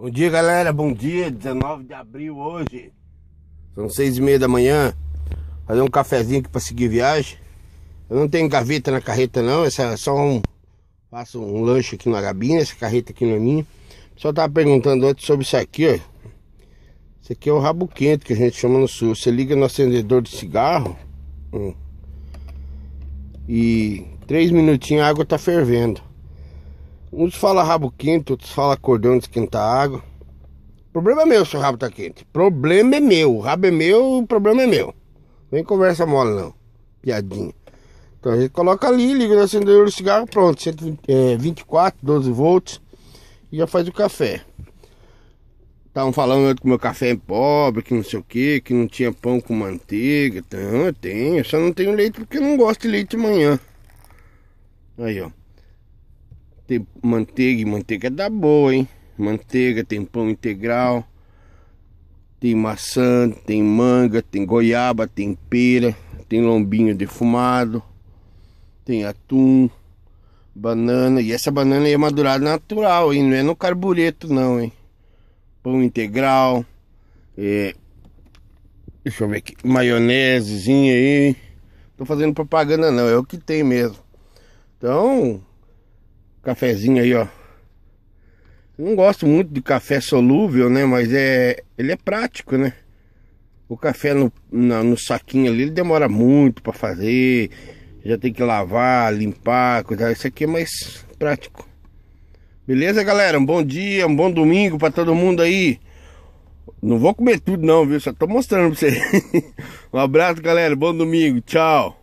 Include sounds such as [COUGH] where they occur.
Bom dia, galera. Bom dia. 19 de abril hoje. São seis e meia da manhã. Fazer um cafezinho aqui pra seguir viagem. Eu não tenho gaveta na carreta, não. Essa é só um. Faço um lanche aqui na gabinha. Essa carreta aqui não é minha. O pessoal tava perguntando antes sobre isso aqui, ó. Isso aqui é o rabo quente que a gente chama no sul. Você liga no acendedor de cigarro. Hum, e três minutinhos a água tá fervendo. Uns fala rabo quente, outros fala cordão de esquentar água. Problema é meu se o rabo tá quente. Problema é meu. O rabo é meu, o problema é meu. Vem conversa mole não. Piadinha. Então a gente coloca ali, liga no acendedor do cigarro, pronto. 124, 12 é, volts. E já faz o café. Estavam falando que meu café é pobre, que não sei o que, que não tinha pão com manteiga. Então, eu tenho, eu só não tenho leite porque eu não gosto de leite de manhã. Aí, ó. Tem manteiga e manteiga da boa, hein? Manteiga, tem pão integral. Tem maçã, tem manga, tem goiaba, tem pera, tem lombinho defumado, tem atum, banana. E essa banana é madurada natural, hein? Não é no carbureto não, hein? Pão integral, é... Deixa eu ver aqui. Maionesezinha aí. Tô fazendo propaganda não, é o que tem mesmo. Então, Cafezinho aí, ó. não gosto muito de café solúvel, né? Mas é, ele é prático, né? O café no, no, no saquinho ali, ele demora muito para fazer. Já tem que lavar, limpar, cuidar. Isso aqui é mais prático. Beleza, galera? Um bom dia, um bom domingo para todo mundo aí. Não vou comer tudo não, viu? Só tô mostrando pra vocês. [LAUGHS] um abraço, galera. Bom domingo. Tchau.